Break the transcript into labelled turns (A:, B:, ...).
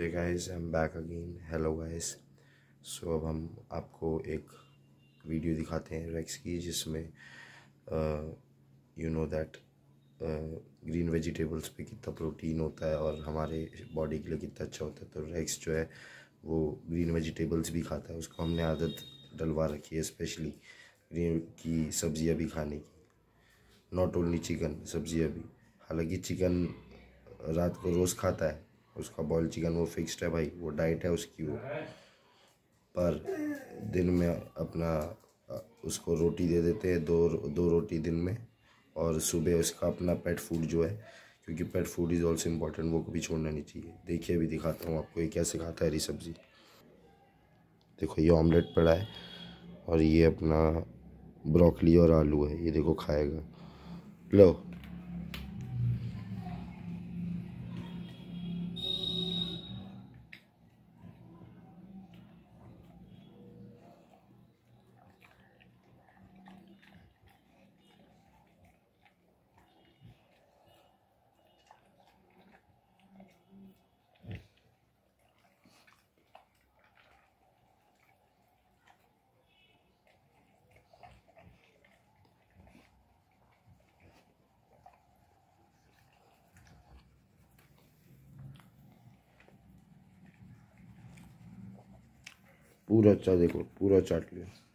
A: guys I am back again hello guys so अब हम आपको एक वीडियो दिखाते हैं रेक्स की जिसमें you know that green vegetables पे कितना प्रोटीन होता है और हमारे बॉडी के लिए कितना अच्छा होता है तो रेक्स जो है वो ग्रीन वेजिटेबल्स भी खाता है उसको हमने आदत डलवा रखी है स्पेशली ग्रीन की सब्ज़ियाँ भी खाने की नॉट ओनली चिकन सब्ज़ियाँ भी हालांकि चिकन रात को रोज़ खाता है उसका बॉयल चिकन वो फिक्स्ड है भाई वो डाइट है उसकी वो पर दिन में अपना उसको रोटी दे देते हैं दो दो रोटी दिन में और सुबह उसका अपना पेट फूड जो है क्योंकि pet food is also important वो कभी छोड़ना नहीं चाहिए देखिए अभी दिखाता हूँ आपको ये कैसे खाता है हरी सब्ज़ी देखो ये ऑमलेट पड़ा है और ये अपना ब्रोकली और आलू है ये देखो खाएगा लो पूरा अच्छा देखो पूरा चाट लिया